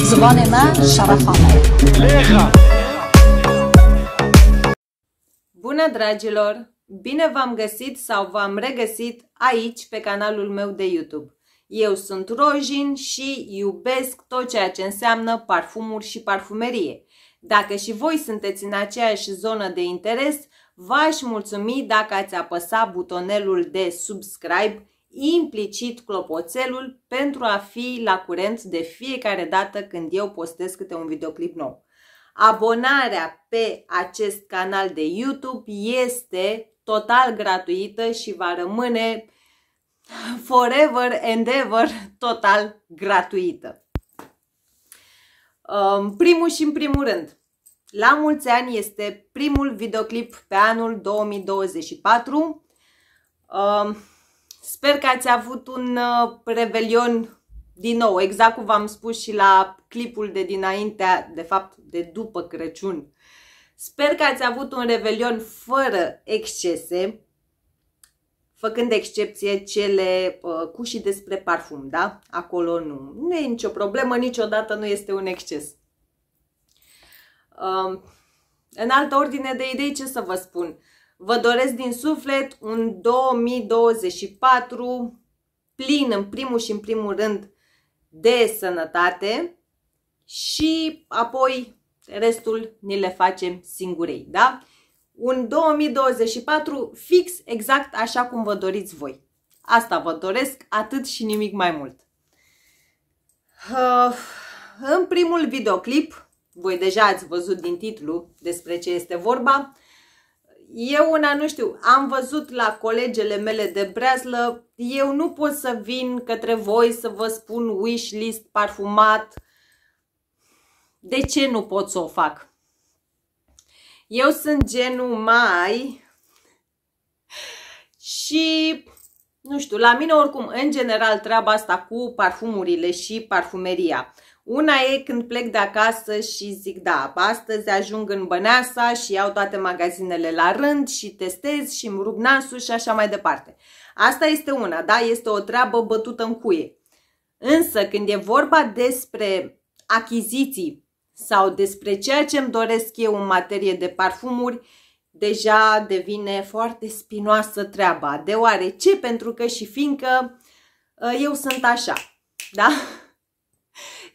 زبان من Bună dragilor! Bine v-am găsit sau v-am regăsit aici pe canalul meu de YouTube. Eu sunt Rojin și iubesc tot ceea ce înseamnă parfumuri și parfumerie. Dacă și voi sunteți în aceeași zonă de interes, v-aș mulțumi dacă ați apăsa butonelul de subscribe implicit clopoțelul pentru a fi la curent de fiecare dată când eu postez câte un videoclip nou. Abonarea pe acest canal de YouTube este total gratuită și va rămâne forever and ever total gratuită. În primul și în primul rând, la mulți ani este primul videoclip pe anul 2024. Sper că ați avut un uh, revelion din nou, exact cum v-am spus și la clipul de dinaintea, de fapt de după Crăciun. Sper că ați avut un revelion fără excese, făcând excepție cele uh, cu și despre parfum, da? Acolo nu, nu e nicio problemă, niciodată nu este un exces. Um, în altă ordine de idei, ce să vă spun? Vă doresc din suflet un 2024 plin în primul și în primul rând de sănătate și apoi restul ni le facem singurei, da? Un 2024 fix exact așa cum vă doriți voi. Asta vă doresc, atât și nimic mai mult. în primul videoclip, voi deja ați văzut din titlu despre ce este vorba, eu una nu știu, am văzut la colegele mele de breazlă, eu nu pot să vin către voi să vă spun wish list parfumat. De ce nu pot să o fac? Eu sunt genul mai și nu știu, la mine oricum, în general, treaba asta cu parfumurile și parfumeria. Una e când plec de acasă și zic, da, astăzi ajung în Băneasa și iau toate magazinele la rând și testez și îmi rup nasul și așa mai departe. Asta este una, da, este o treabă bătută în cuie. Însă când e vorba despre achiziții sau despre ceea ce îmi doresc eu în materie de parfumuri, deja devine foarte spinoasă treaba. Deoarece? Pentru că și fiindcă ă, eu sunt așa, da?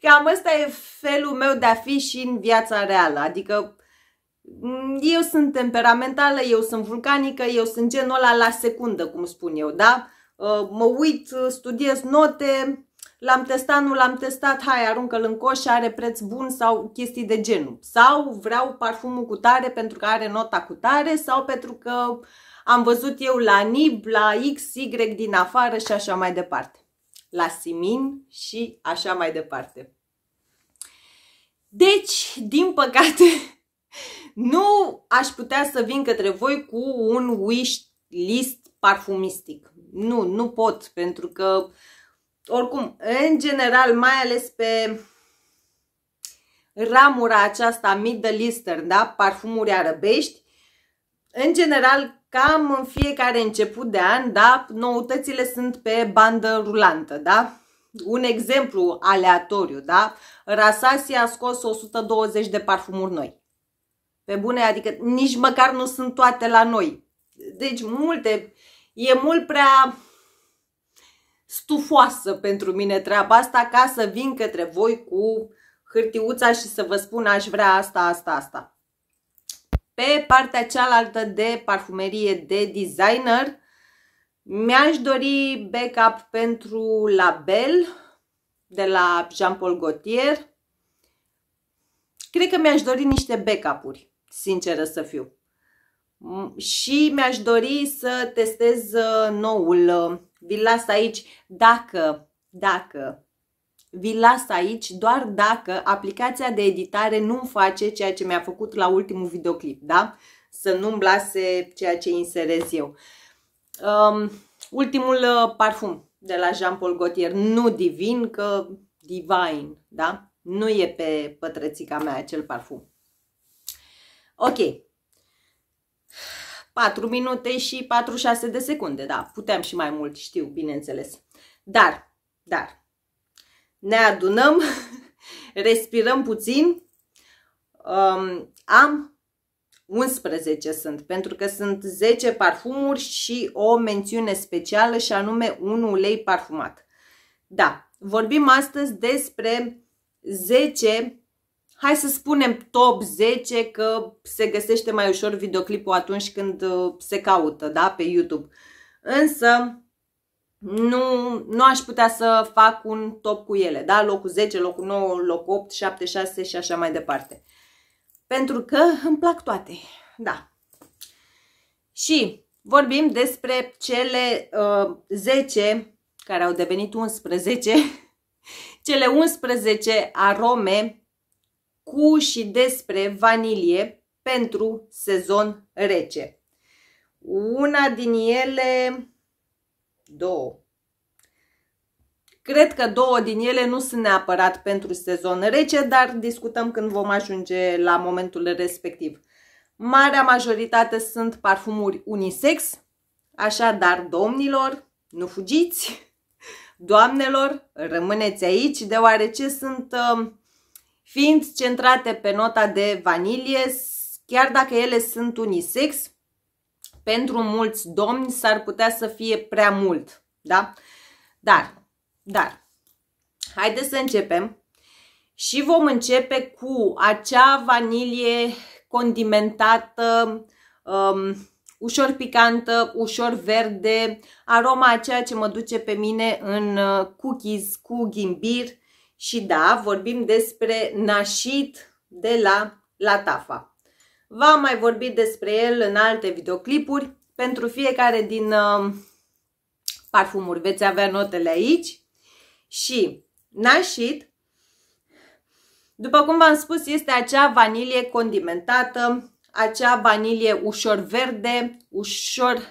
Cam ăsta e felul meu de a fi și în viața reală. Adică mm, eu sunt temperamentală, eu sunt vulcanică, eu sunt genul ăla la secundă, cum spun eu, da? Uh, mă uit, studiez note, l-am testat, nu l-am testat, hai, aruncă-l în coș, are preț bun sau chestii de genul. Sau vreau parfumul cu tare pentru că are nota cu tare sau pentru că am văzut eu la NIB, la X, Y din afară și așa mai departe la simin și așa mai departe. Deci, din păcate, nu aș putea să vin către voi cu un wish list parfumistic. Nu, nu pot, pentru că, oricum, în general, mai ales pe ramura aceasta middle eastern, da, parfumuri arabești, în general, cam în fiecare început de an, da, noutățile sunt pe bandă rulantă, da? Un exemplu aleatoriu, da? Rasasi a scos 120 de parfumuri noi. Pe bune, adică nici măcar nu sunt toate la noi. Deci multe, e mult prea stufoasă pentru mine treaba asta ca să vin către voi cu hârtiuța și să vă spun aș vrea asta, asta, asta. Pe partea cealaltă de parfumerie de designer, mi-aș dori backup pentru Label de la Jean-Paul Gaultier. Cred că mi-aș dori niște backup-uri, sinceră să fiu. Și mi-aș dori să testez uh, noul uh, las aici, dacă, dacă vi las aici doar dacă aplicația de editare nu face ceea ce mi-a făcut la ultimul videoclip, da? Să nu-mi lase ceea ce inserez eu. Um, ultimul uh, parfum de la Jean-Paul Gaultier, nu divin, că divine, da? Nu e pe pătrățica mea acel parfum. Ok. 4 minute și 46 de secunde, da, puteam și mai mult, știu, bineînțeles. Dar, dar, ne adunăm, respirăm puțin. Um, am 11 sunt, pentru că sunt 10 parfumuri și o mențiune specială și anume un ulei parfumat. Da, vorbim astăzi despre 10, hai să spunem top 10, că se găsește mai ușor videoclipul atunci când uh, se caută, da, pe YouTube. Însă, nu, nu aș putea să fac un top cu ele, da? Locul 10, locul 9, locul 8, 7, 6 și așa mai departe. Pentru că îmi plac toate, da. Și vorbim despre cele uh, 10, care au devenit 11, cele 11 arome cu și despre vanilie pentru sezon rece. Una din ele două. Cred că două din ele nu sunt neapărat pentru sezon rece, dar discutăm când vom ajunge la momentul respectiv. Marea majoritate sunt parfumuri unisex, așadar, domnilor, nu fugiți! Doamnelor, rămâneți aici, deoarece sunt um, fiind centrate pe nota de vanilie, chiar dacă ele sunt unisex, pentru mulți domni s-ar putea să fie prea mult, da? Dar, dar, haideți să începem și vom începe cu acea vanilie condimentată, um, ușor picantă, ușor verde, aroma a ceea ce mă duce pe mine în uh, cookies cu ghimbir și da, vorbim despre nașit de la Latafa. V-am mai vorbit despre el în alte videoclipuri. Pentru fiecare din uh, parfumuri veți avea notele aici. Și nașit, după cum v-am spus, este acea vanilie condimentată, acea vanilie ușor verde, ușor...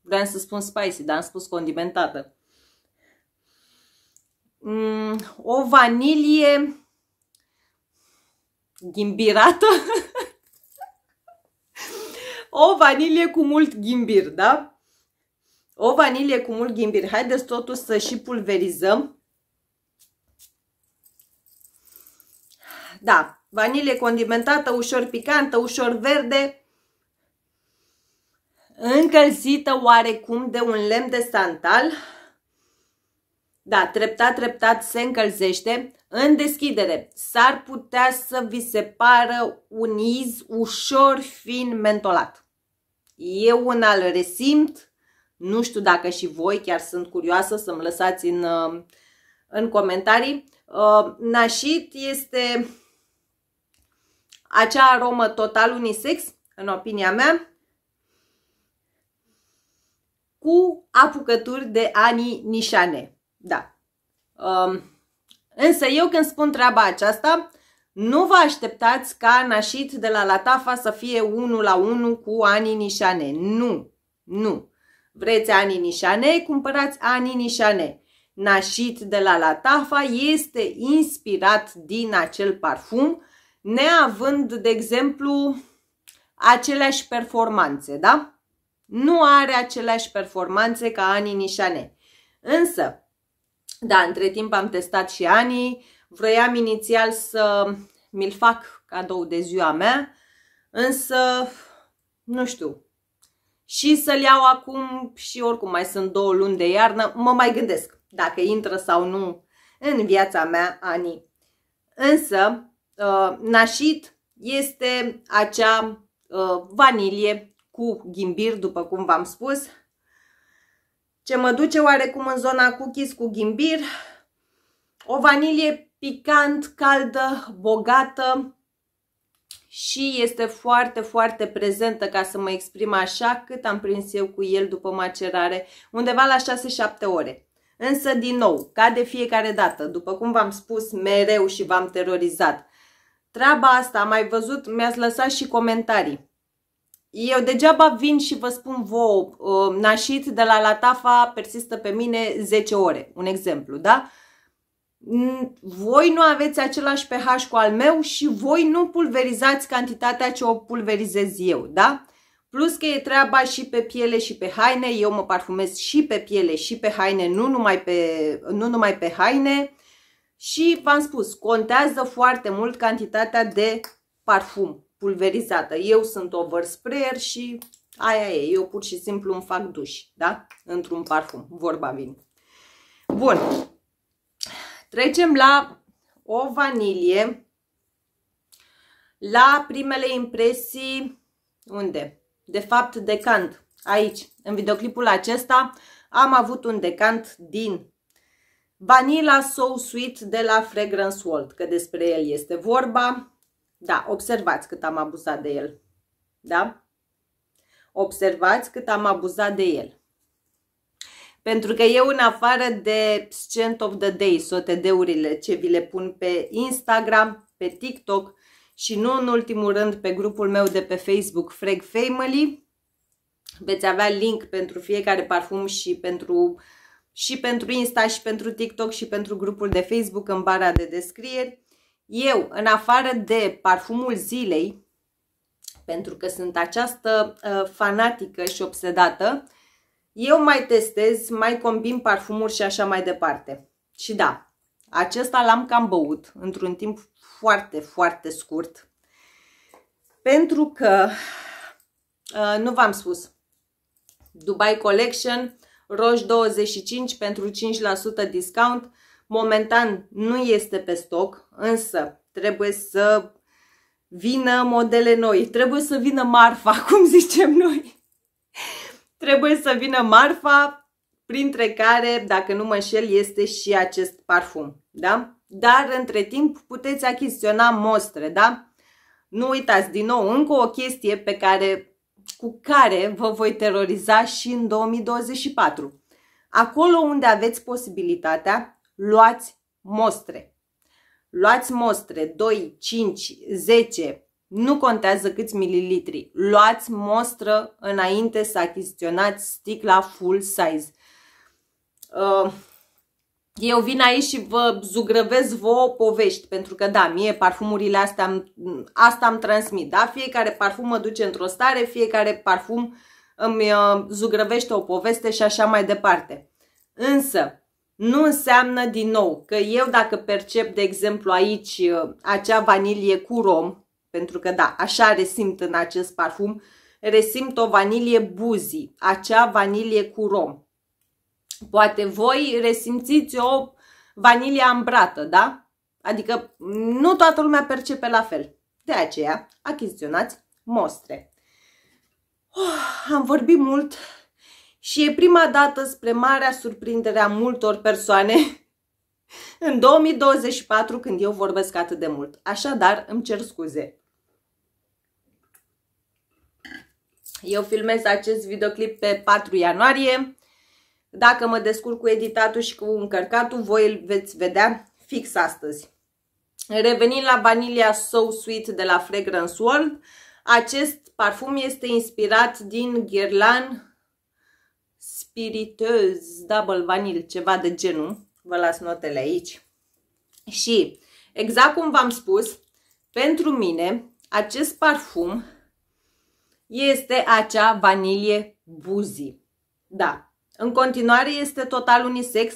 Vreau să spun spicy, dar am spus condimentată. Mm, o vanilie ghimbirată, o vanilie cu mult ghimbir, da? O vanilie cu mult ghimbir. Haideți totul să și pulverizăm. Da, vanilie condimentată, ușor picantă, ușor verde, încălzită oarecum de un lemn de santal. Da, treptat, treptat se încălzește. În deschidere, s-ar putea să vi se pară un iz ușor fin mentolat. Eu un al resimt, nu știu dacă și voi, chiar sunt curioasă să-mi lăsați în, uh, în comentarii. Uh, nașit este acea aromă total unisex, în opinia mea, cu apucături de ani nișane. Da. Um, însă eu când spun treaba aceasta, nu vă așteptați ca nașit de la Latafa să fie unul la unul cu Ani Nișane. Nu, nu. Vreți Ani Nișane, cumpărați Ani Nișane. Nașit de la Latafa este inspirat din acel parfum, neavând, de exemplu, aceleași performanțe, da? Nu are aceleași performanțe ca Ani Nișane. Însă, da, între timp am testat și anii. Vroiam inițial să mi-l fac cadou de ziua mea, însă, nu știu, și să-l iau acum și oricum mai sunt două luni de iarnă, mă mai gândesc dacă intră sau nu în viața mea anii. Însă, uh, nașit este acea uh, vanilie cu ghimbir, după cum v-am spus, ce mă duce oarecum în zona cookies cu ghimbir. O vanilie picant, caldă, bogată și este foarte, foarte prezentă, ca să mă exprim așa, cât am prins eu cu el după macerare, undeva la 6-7 ore. Însă, din nou, ca de fiecare dată, după cum v-am spus mereu și v-am terorizat, treaba asta am mai văzut, mi-ați lăsat și comentarii. Eu degeaba vin și vă spun vouă, um, nașit de la Latafa persistă pe mine 10 ore, un exemplu, da? Voi nu aveți același pH cu al meu și voi nu pulverizați cantitatea ce o pulverizez eu, da? Plus că e treaba și pe piele și pe haine, eu mă parfumez și pe piele și pe haine, nu numai pe, nu numai pe haine. Și v-am spus, contează foarte mult cantitatea de parfum pulverizată. Eu sunt oversprayer și aia e. Eu pur și simplu îmi fac duș, da? Într-un parfum, vorba vine. Bun. Trecem la o vanilie. La primele impresii, unde? De fapt, decant. Aici, în videoclipul acesta, am avut un decant din Vanilla So Sweet de la Fragrance World, că despre el este vorba. Da, observați cât am abuzat de el. Da? Observați cât am abuzat de el. Pentru că eu, în afară de Scent of the Day, urile ce vi le pun pe Instagram, pe TikTok și nu în ultimul rând pe grupul meu de pe Facebook, Frag Family, veți avea link pentru fiecare parfum și pentru, și pentru Insta și pentru TikTok și pentru grupul de Facebook în bara de descrieri. Eu, în afară de parfumul zilei, pentru că sunt această uh, fanatică și obsedată, eu mai testez, mai combin parfumuri și așa mai departe. Și da, acesta l-am cam băut într-un timp foarte, foarte scurt. Pentru că, uh, nu v-am spus, Dubai Collection, Roș 25 pentru 5% discount, Momentan nu este pe stoc, însă trebuie să vină modele noi, trebuie să vină marfa, cum zicem noi. trebuie să vină marfa, printre care, dacă nu mă înșel, este și acest parfum, da? Dar între timp puteți achiziționa mostre, da? Nu uitați, din nou, încă o chestie pe care, cu care vă voi teroriza și în 2024. Acolo unde aveți posibilitatea, luați mostre. Luați mostre 2, 5, 10, nu contează câți mililitri. Luați mostră înainte să achiziționați sticla full size. Uh, eu vin aici și vă zugrăvesc vouă povești, pentru că da, mie parfumurile astea am, asta am transmit, da? Fiecare parfum mă duce într-o stare, fiecare parfum îmi uh, zugrăvește o poveste și așa mai departe. Însă, nu înseamnă din nou că eu dacă percep, de exemplu, aici uh, acea vanilie cu rom, pentru că da, așa resimt în acest parfum, resimt o vanilie buzi, acea vanilie cu rom. Poate voi resimțiți o vanilie ambrată, da? Adică nu toată lumea percepe la fel. De aceea, achiziționați mostre. Oh, am vorbit mult, și e prima dată spre marea surprindere a multor persoane în 2024 când eu vorbesc atât de mult. Așadar, îmi cer scuze. Eu filmez acest videoclip pe 4 ianuarie. Dacă mă descurc cu editatul și cu încărcatul, voi îl veți vedea fix astăzi. Revenind la Vanilla So Sweet de la Fragrance World, acest parfum este inspirat din Guerlain spiritus, double vanil, ceva de genul. Vă las notele aici. Și, exact cum v-am spus, pentru mine acest parfum este acea vanilie buzi. Da, în continuare este total unisex.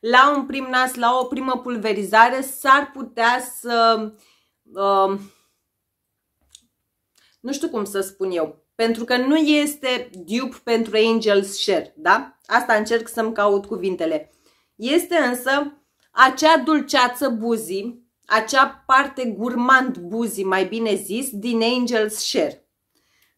La un prim nas, la o primă pulverizare s-ar putea să... Uh, nu știu cum să spun eu, pentru că nu este dupe pentru Angel's Share, da? Asta încerc să-mi caut cuvintele. Este însă acea dulceață buzii, acea parte gurmand buzii, mai bine zis, din Angel's Share.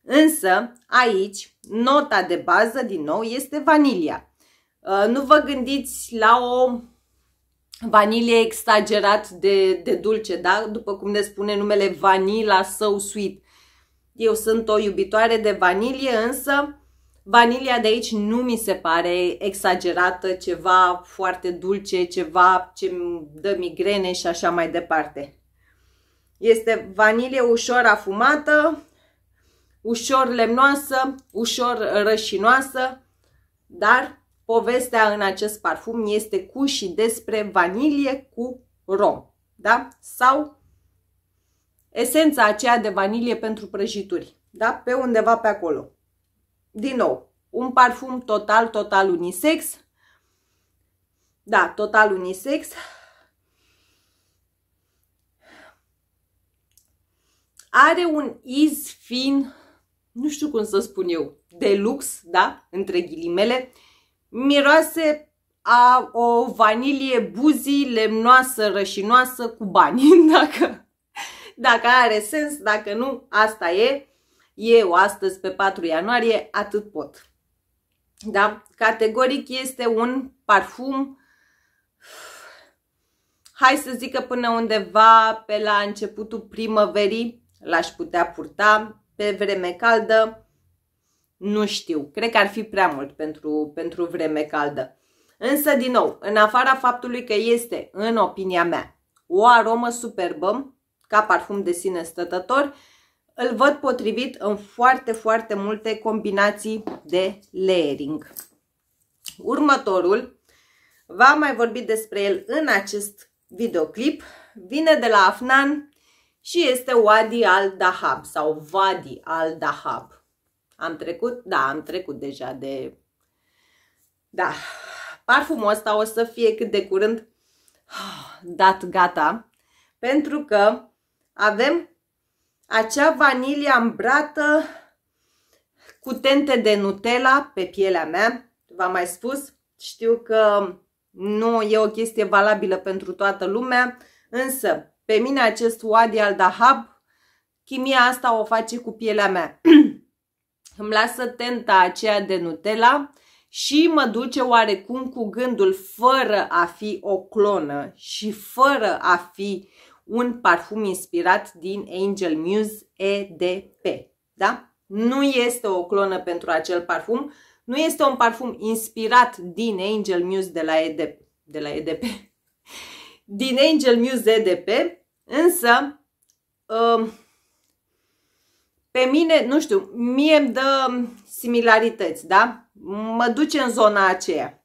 Însă, aici, nota de bază, din nou, este vanilia. Uh, nu vă gândiți la o vanilie exagerat de, de dulce, da? După cum ne spune numele vanilla so sweet. Eu sunt o iubitoare de vanilie, însă vanilia de aici nu mi se pare exagerată, ceva foarte dulce, ceva ce îmi dă migrene și așa mai departe. Este vanilie ușor afumată, ușor lemnoasă, ușor rășinoasă, dar povestea în acest parfum este cu și despre vanilie cu rom, da? Sau esența aceea de vanilie pentru prăjituri, da? pe undeva pe acolo. Din nou, un parfum total, total unisex. Da, total unisex. Are un iz fin, nu știu cum să spun eu, de lux, da, între ghilimele. Miroase a o vanilie buzi lemnoasă, rășinoasă, cu bani, dacă dacă are sens, dacă nu, asta e. Eu astăzi, pe 4 ianuarie, atât pot. Da? Categoric este un parfum, hai să zic că până undeva pe la începutul primăverii l-aș putea purta, pe vreme caldă, nu știu, cred că ar fi prea mult pentru, pentru vreme caldă. Însă, din nou, în afara faptului că este, în opinia mea, o aromă superbă, ca parfum de sine stătător. Îl văd potrivit în foarte, foarte multe combinații de layering. Următorul, v-am mai vorbit despre el în acest videoclip, vine de la Afnan și este Wadi al Dahab sau Vadi al Dahab. Am trecut? Da, am trecut deja de... Da, parfumul ăsta o să fie cât de curând ah, dat gata, pentru că avem acea vanilie ambrată cu tente de Nutella pe pielea mea, v-am mai spus. Știu că nu e o chestie valabilă pentru toată lumea, însă pe mine acest Wadi al Dahab, chimia asta o face cu pielea mea. Îmi lasă tenta aceea de Nutella și mă duce oarecum cu gândul, fără a fi o clonă și fără a fi un parfum inspirat din Angel Muse EDP. Da? Nu este o clonă pentru acel parfum, nu este un parfum inspirat din Angel Muse de la EDP. De la EDP. Din Angel Muse EDP, însă um, pe mine, nu știu, mie îmi dă similarități, da? Mă duce în zona aceea.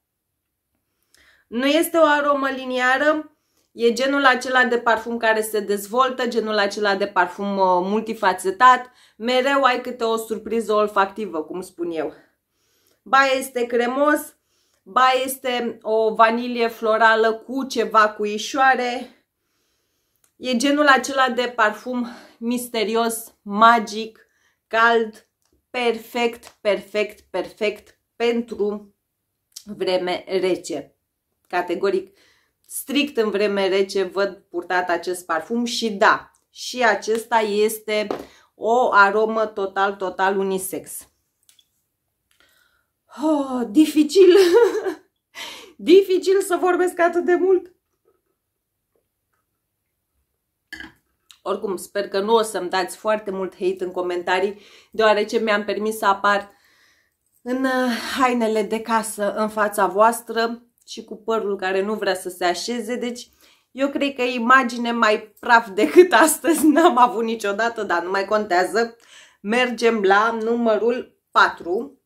Nu este o aromă liniară, E genul acela de parfum care se dezvoltă, genul acela de parfum uh, multifacetat. Mereu ai câte o surpriză olfactivă, cum spun eu. Ba este cremos, ba este o vanilie florală cu ceva cu ișoare. E genul acela de parfum misterios, magic, cald, perfect, perfect, perfect pentru vreme rece. Categoric strict în vreme rece văd purtat acest parfum și da, și acesta este o aromă total, total unisex. Oh, dificil! dificil să vorbesc atât de mult! Oricum, sper că nu o să-mi dați foarte mult hate în comentarii, deoarece mi-am permis să apar în uh, hainele de casă în fața voastră și cu părul care nu vrea să se așeze, deci eu cred că imagine mai praf decât astăzi n-am avut niciodată, dar nu mai contează. Mergem la numărul 4,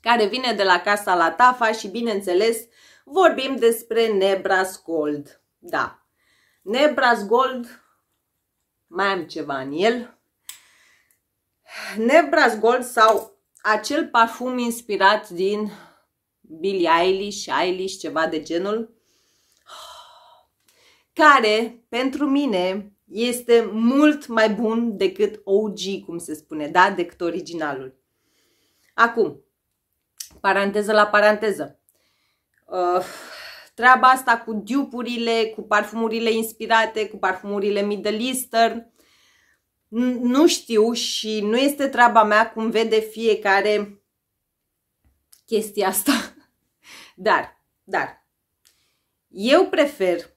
care vine de la Casa la Tafa și, bineînțeles, vorbim despre Nebras Gold. Da, Nebras Gold, mai am ceva în el. Nebras Gold sau acel parfum inspirat din Billie Eilish, Eilish, ceva de genul, care pentru mine este mult mai bun decât OG, cum se spune, da? decât originalul. Acum, paranteză la paranteză. Uh, treaba asta cu dupurile, cu parfumurile inspirate, cu parfumurile Middle Eastern, nu știu și nu este treaba mea cum vede fiecare chestia asta. Dar, dar, eu prefer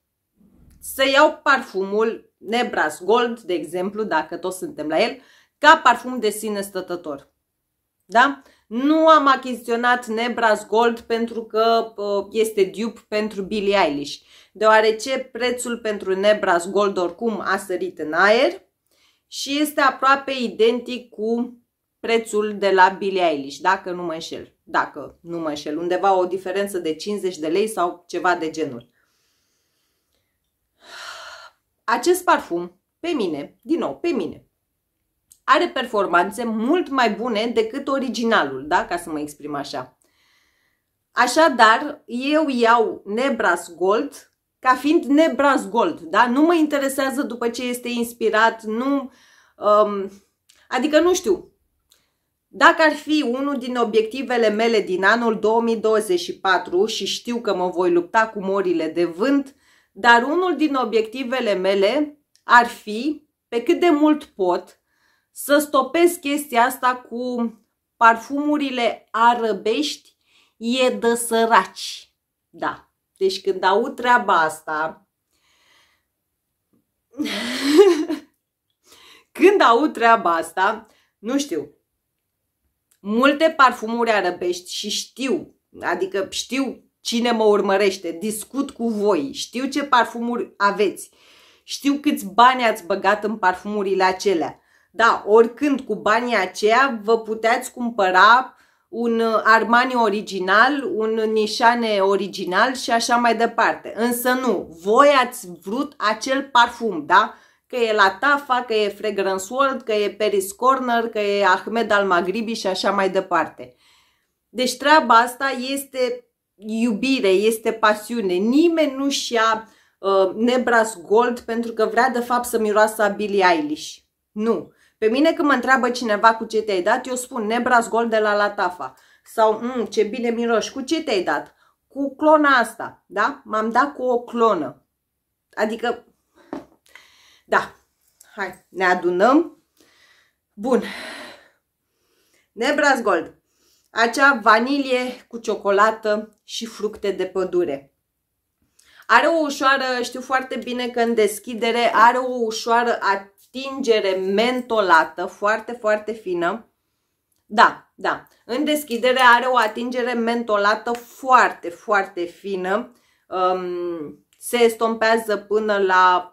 să iau parfumul Nebras Gold, de exemplu, dacă toți suntem la el, ca parfum de sine stătător. Da? Nu am achiziționat Nebras Gold pentru că este dupe pentru Billie Eilish, deoarece prețul pentru Nebras Gold oricum a sărit în aer și este aproape identic cu prețul de la Billie Eilish, dacă nu mă înșel, dacă nu mă înșel, undeva o diferență de 50 de lei sau ceva de genul. Acest parfum, pe mine, din nou, pe mine, are performanțe mult mai bune decât originalul, da? ca să mă exprim așa. Așadar, eu iau Nebras Gold ca fiind Nebras Gold, da? Nu mă interesează după ce este inspirat, nu... Um, adică, nu știu, dacă ar fi unul din obiectivele mele din anul 2024 și știu că mă voi lupta cu morile de vânt, dar unul din obiectivele mele ar fi, pe cât de mult pot, să stopez chestia asta cu parfumurile arăbești e de săraci. Da. Deci când aud treaba asta, când aud treaba asta, nu știu, multe parfumuri arăbești și știu, adică știu cine mă urmărește, discut cu voi, știu ce parfumuri aveți, știu câți bani ați băgat în parfumurile acelea. Da, oricând cu banii aceia vă puteți cumpăra un Armani original, un nișane original și așa mai departe. Însă nu, voi ați vrut acel parfum, da? că e Latafa, că e Fragrance World, că e Paris Corner, că e Ahmed al Maghribi și așa mai departe. Deci treaba asta este iubire, este pasiune. Nimeni nu-și ia uh, Nebras Gold pentru că vrea de fapt să miroasă a Billie Eilish. Nu. Pe mine când mă întreabă cineva cu ce te-ai dat, eu spun Nebras Gold de la Latafa. Sau, mm, ce bine miroși, cu ce te-ai dat? Cu clona asta, da? M-am dat cu o clonă. Adică da, hai, ne adunăm. Bun. Nebras Gold. Acea vanilie cu ciocolată și fructe de pădure. Are o ușoară, știu foarte bine că în deschidere are o ușoară atingere mentolată, foarte, foarte fină. Da, da. În deschidere are o atingere mentolată foarte, foarte fină. Um, se estompează până la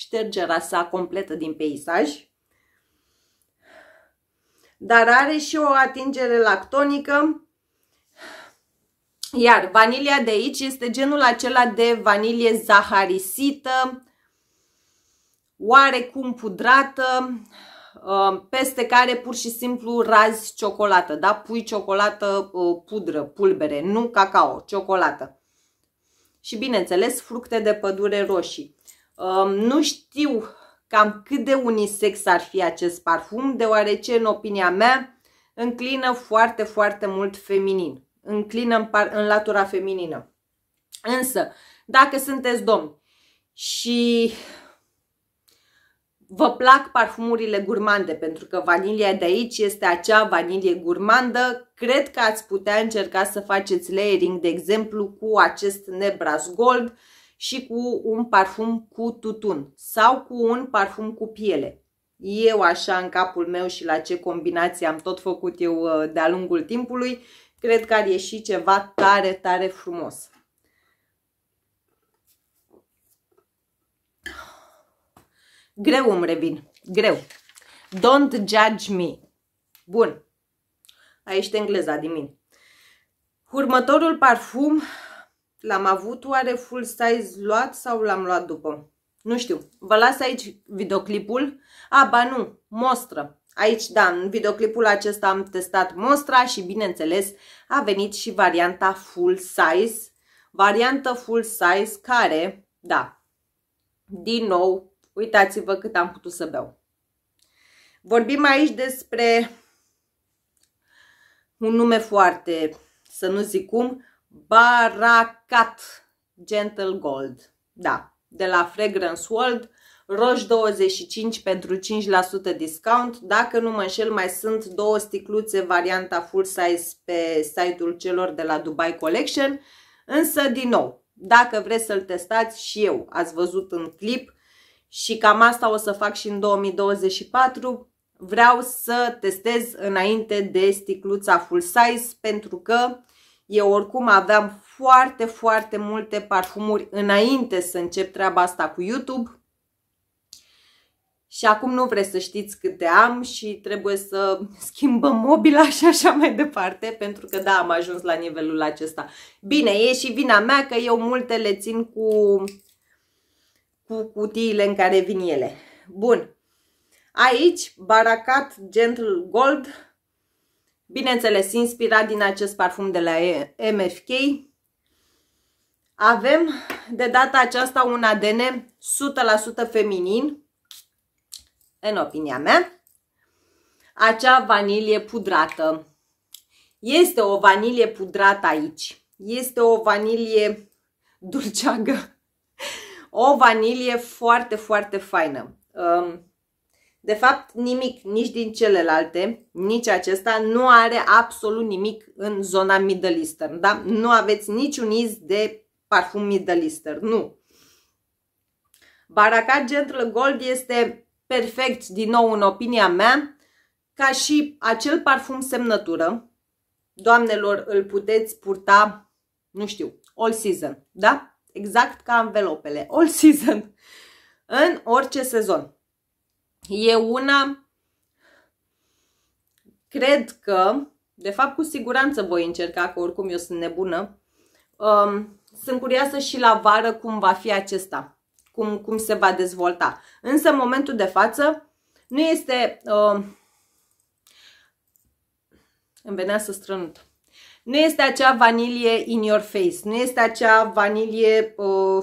ștergerea sa completă din peisaj, dar are și o atingere lactonică. Iar vanilia de aici este genul acela de vanilie zaharisită, oarecum pudrată, uh, peste care pur și simplu razi ciocolată, da? Pui ciocolată uh, pudră, pulbere, nu cacao, ciocolată. Și bineînțeles fructe de pădure roșii. Nu știu cam cât de unisex ar fi acest parfum, deoarece, în opinia mea, înclină foarte, foarte mult feminin. Înclină în, par, în latura feminină. Însă, dacă sunteți domn și vă plac parfumurile gurmande, pentru că vanilia de aici este acea vanilie gurmandă. Cred că ați putea încerca să faceți layering, de exemplu, cu acest Nebras Gold. Uh, și cu un parfum cu tutun sau cu un parfum cu piele. Eu așa în capul meu și la ce combinație am tot făcut eu uh, de-a lungul timpului, cred că ar ieși ceva tare, tare frumos. Greu îmi revin, greu. Don't judge me. Bun. Aici te engleza din mine. Următorul parfum L-am avut oare full size luat sau l-am luat după? Nu știu. Vă las aici videoclipul. A, ba nu, mostră. Aici, da, în videoclipul acesta am testat mostra și, bineînțeles, a venit și varianta full size. Variantă full size care, da, din nou, uitați-vă cât am putut să beau. Vorbim aici despre un nume foarte, să nu zic cum, Baracat Gentle Gold. Da, de la Fragrance World, roș 25 pentru 5% discount. Dacă nu mă înșel, mai sunt două sticluțe varianta full size pe site-ul celor de la Dubai Collection. Însă, din nou, dacă vreți să-l testați și eu, ați văzut în clip și cam asta o să fac și în 2024, vreau să testez înainte de sticluța full size pentru că eu oricum aveam foarte, foarte multe parfumuri înainte să încep treaba asta cu YouTube. Și acum nu vreți să știți câte am și trebuie să schimbăm mobila și așa mai departe, pentru că da, am ajuns la nivelul acesta. Bine, e și vina mea că eu multe le țin cu, cu cutiile în care vin ele. Bun, aici Baracat Gentle Gold Bineînțeles, inspirat din acest parfum de la MFK. Avem de data aceasta un ADN 100% feminin, în opinia mea, acea vanilie pudrată. Este o vanilie pudrată aici. Este o vanilie dulceagă. O vanilie foarte, foarte faină. Um, de fapt, nimic, nici din celelalte, nici acesta nu are absolut nimic în zona Middle Eastern, da? Nu aveți niciun iz de parfum Middle Eastern, nu. Baraka Gentle Gold este perfect, din nou în opinia mea, ca și acel parfum semnătură. Doamnelor, îl puteți purta, nu știu, all season, da? Exact ca învelopele, all season, în orice sezon. E una, cred că, de fapt cu siguranță voi încerca, că oricum eu sunt nebună, um, sunt curioasă și la vară cum va fi acesta, cum, cum se va dezvolta. Însă în momentul de față nu este... Uh, îmi venea să strănut. Nu este acea vanilie in your face, nu este acea vanilie... Uh,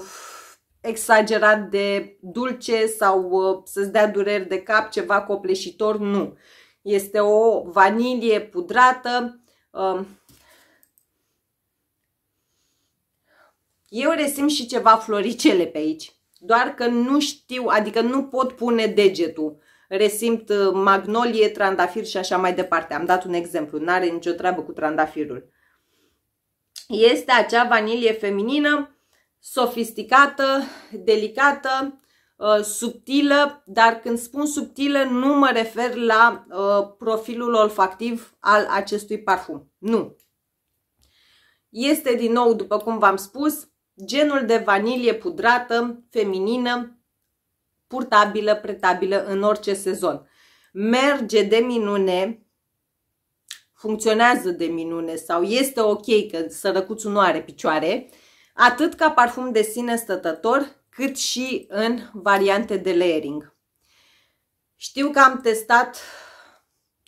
exagerat de dulce sau uh, să-ți dea dureri de cap, ceva copleșitor, nu. Este o vanilie pudrată. Um, eu resim și ceva floricele pe aici, doar că nu știu, adică nu pot pune degetul. Resimt uh, magnolie, trandafir și așa mai departe. Am dat un exemplu, Nu are nicio treabă cu trandafirul. Este acea vanilie feminină sofisticată, delicată, uh, subtilă, dar când spun subtilă nu mă refer la uh, profilul olfactiv al acestui parfum. Nu. Este din nou, după cum v-am spus, genul de vanilie pudrată, feminină, purtabilă, pretabilă în orice sezon. Merge de minune, funcționează de minune sau este ok că sărăcuțul nu are picioare, uh, atât ca parfum de sine stătător, cât și în variante de layering. Știu că am testat,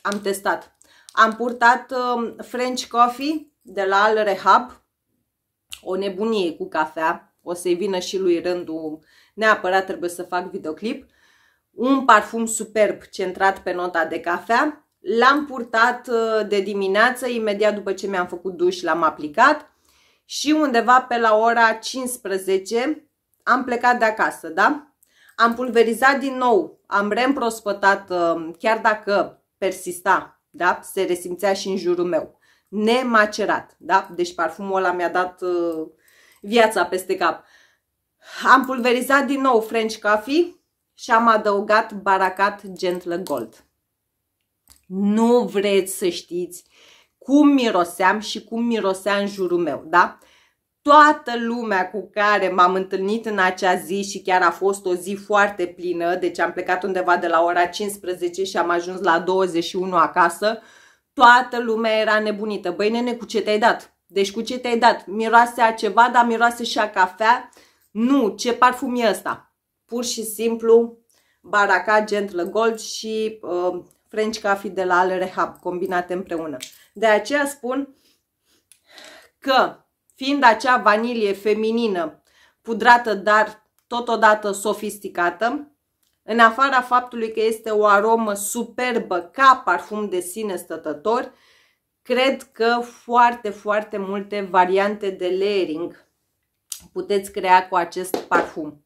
am testat, am purtat um, French Coffee de la Al Rehab, o nebunie cu cafea, o să-i vină și lui rândul, neapărat trebuie să fac videoclip, un parfum superb centrat pe nota de cafea, l-am purtat uh, de dimineață, imediat după ce mi-am făcut duș l-am aplicat, și undeva pe la ora 15 am plecat de acasă, da? Am pulverizat din nou, am reîmprospătat, uh, chiar dacă persista, da? Se resimțea și în jurul meu. Nemacerat, da? Deci parfumul ăla mi-a dat uh, viața peste cap. Am pulverizat din nou French Coffee și am adăugat Baracat Gentle Gold. Nu vreți să știți cum miroseam și cum mirosea în jurul meu, da? Toată lumea cu care m-am întâlnit în acea zi și chiar a fost o zi foarte plină, deci am plecat undeva de la ora 15 și am ajuns la 21 acasă, toată lumea era nebunită. Băi nene, cu ce te-ai dat? Deci cu ce te-ai dat? Miroase a ceva, dar miroase și a cafea? Nu, ce parfum e ăsta? Pur și simplu Baraka Gentle Gold și uh, French Coffee de la Ale Rehab, combinate împreună. De aceea spun că, fiind acea vanilie feminină, pudrată, dar totodată sofisticată, în afara faptului că este o aromă superbă ca parfum de sine stătător, cred că foarte, foarte multe variante de layering puteți crea cu acest parfum.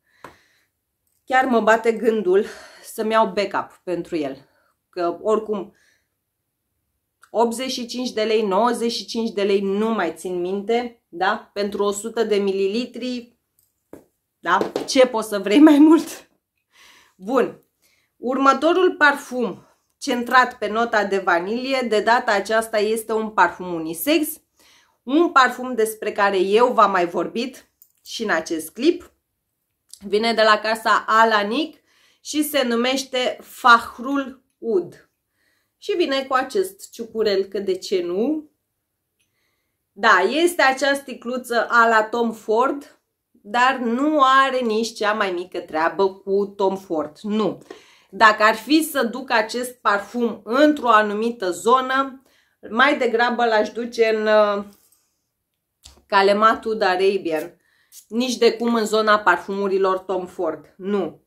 Chiar mă bate gândul să-mi iau backup pentru el. Că oricum 85 de lei, 95 de lei, nu mai țin minte, da? Pentru 100 de mililitri, da? Ce poți să vrei mai mult? Bun. Următorul parfum centrat pe nota de vanilie, de data aceasta este un parfum unisex, un parfum despre care eu v-am mai vorbit și în acest clip. Vine de la casa Alanic și se numește Fahrul Ud și vine cu acest ciucurel, că de ce nu? Da, este acea sticluță a la Tom Ford, dar nu are nici cea mai mică treabă cu Tom Ford, nu. Dacă ar fi să duc acest parfum într-o anumită zonă, mai degrabă l-aș duce în uh, Calematul Arabian, nici de cum în zona parfumurilor Tom Ford, nu.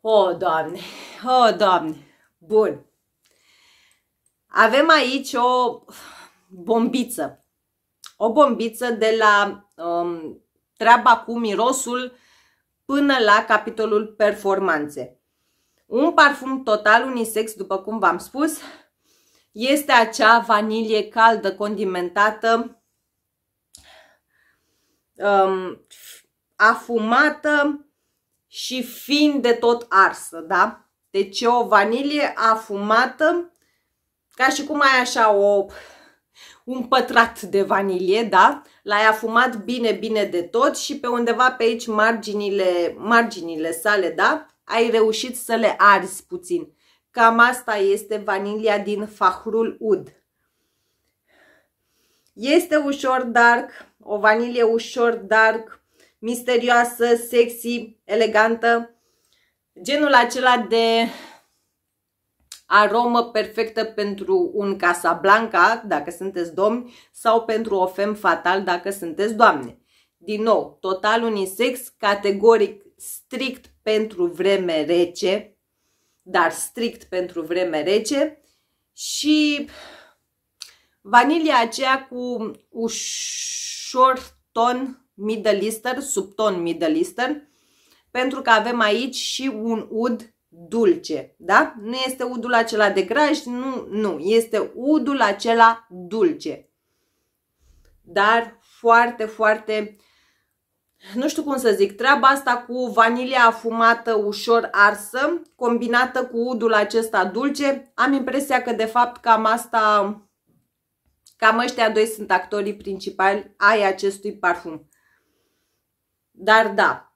O, oh, Doamne, o, oh, Doamne, bun. Avem aici o bombiță. O bombiță de la um, treaba cu mirosul până la capitolul performanțe. Un parfum total unisex, după cum v-am spus, este acea vanilie caldă, condimentată, um, afumată și fin de tot arsă, da? Deci o vanilie afumată ca și cum ai așa o, un pătrat de vanilie, da? L-ai afumat bine, bine de tot și pe undeva pe aici marginile, marginile sale, da? Ai reușit să le arzi puțin. Cam asta este vanilia din Fahrul Ud. Este ușor dark, o vanilie ușor dark, misterioasă, sexy, elegantă. Genul acela de aromă perfectă pentru un Casablanca, dacă sunteți domni, sau pentru o fem fatal, dacă sunteți doamne. Din nou, total unisex, categoric strict pentru vreme rece, dar strict pentru vreme rece și vanilia aceea cu ușor ton middle eastern, subton middle eastern, pentru că avem aici și un ud dulce, da? Nu este udul acela de graj, nu, nu, este udul acela dulce. Dar foarte, foarte, nu știu cum să zic, treaba asta cu vanilia afumată ușor arsă, combinată cu udul acesta dulce, am impresia că de fapt cam asta, cam ăștia doi sunt actorii principali ai acestui parfum. Dar da,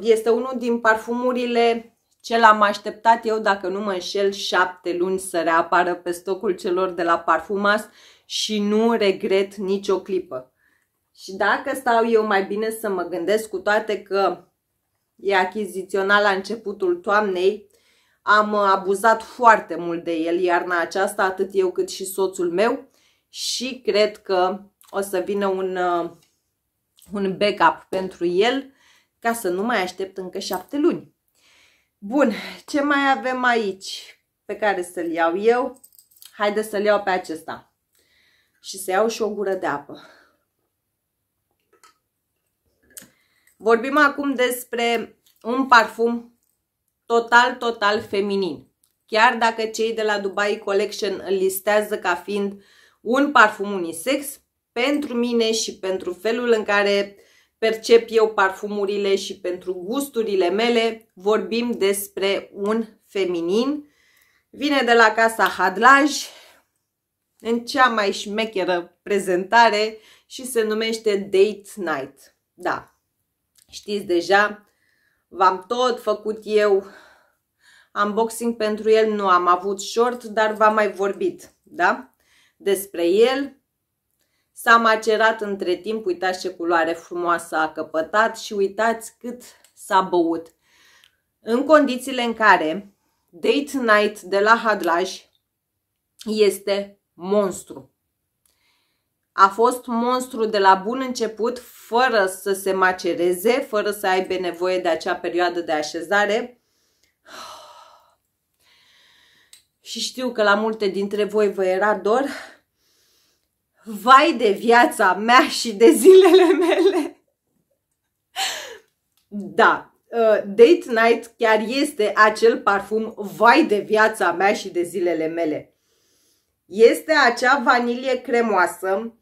este unul din parfumurile ce l-am așteptat eu, dacă nu mă înșel, șapte luni să reapară pe stocul celor de la Parfumas și nu regret nicio clipă. Și dacă stau eu mai bine să mă gândesc, cu toate că e achiziționat la începutul toamnei, am abuzat foarte mult de el iarna aceasta, atât eu cât și soțul meu și cred că o să vină un, un backup pentru el ca să nu mai aștept încă șapte luni. Bun, ce mai avem aici pe care să-l iau eu? Haide să-l iau pe acesta și să iau și o gură de apă. Vorbim acum despre un parfum total, total feminin. Chiar dacă cei de la Dubai Collection îl listează ca fiind un parfum unisex, pentru mine și pentru felul în care percep eu parfumurile și pentru gusturile mele, vorbim despre un feminin. Vine de la Casa Hadlaj, în cea mai șmecheră prezentare și se numește Date Night. Da, știți deja, v-am tot făcut eu unboxing pentru el, nu am avut short, dar v-am mai vorbit, da? Despre el, S-a macerat între timp, uitați ce culoare frumoasă a căpătat și uitați cât s-a băut. În condițiile în care date night de la Hadlaj este monstru. A fost monstru de la bun început, fără să se macereze, fără să aibă nevoie de acea perioadă de așezare. Și știu că la multe dintre voi vă era dor, vai de viața mea și de zilele mele. Da, uh, Date Night chiar este acel parfum vai de viața mea și de zilele mele. Este acea vanilie cremoasă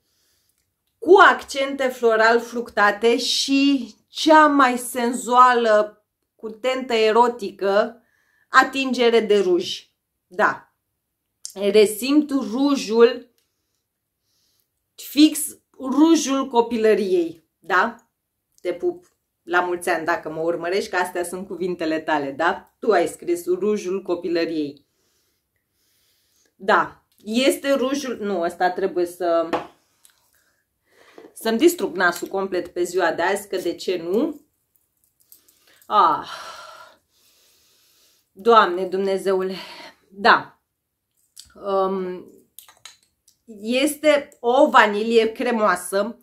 cu accente floral fructate și cea mai senzuală, cu tentă erotică, atingere de ruj. Da, resimt rujul fix rujul copilăriei, da? Te pup la mulți ani dacă mă urmărești, că astea sunt cuvintele tale, da? Tu ai scris rujul copilăriei. Da, este rujul... Nu, ăsta trebuie să... Să-mi distrug nasul complet pe ziua de azi, că de ce nu? Ah. Doamne Dumnezeule, da. Um, este o vanilie cremoasă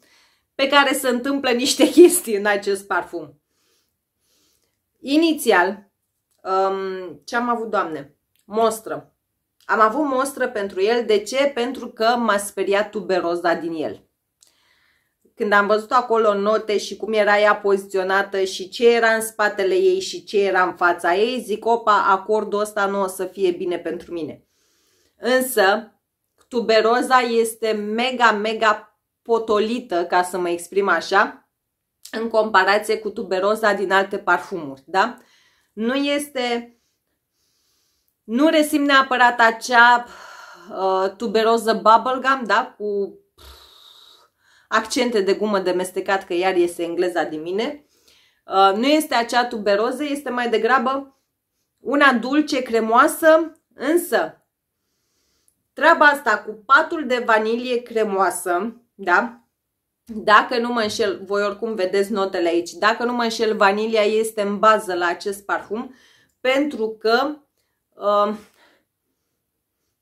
pe care se întâmplă niște chestii în acest parfum. Inițial, um, ce am avut, doamne? Mostră. Am avut mostră pentru el. De ce? Pentru că m-a speriat tuberoza din el. Când am văzut acolo note și cum era ea poziționată și ce era în spatele ei și ce era în fața ei, zic, opa, acordul ăsta nu o să fie bine pentru mine. Însă, tuberoza este mega, mega potolită, ca să mă exprim așa, în comparație cu tuberoza din alte parfumuri, da? Nu este... Nu resim neapărat acea uh, tuberoză bubblegum, da? Cu accente de gumă de mestecat, că iar este engleza din mine. Uh, nu este acea tuberoză, este mai degrabă una dulce, cremoasă, însă treaba asta cu patul de vanilie cremoasă, da? Dacă nu mă înșel, voi oricum vedeți notele aici, dacă nu mă înșel, vanilia este în bază la acest parfum, pentru că, uh,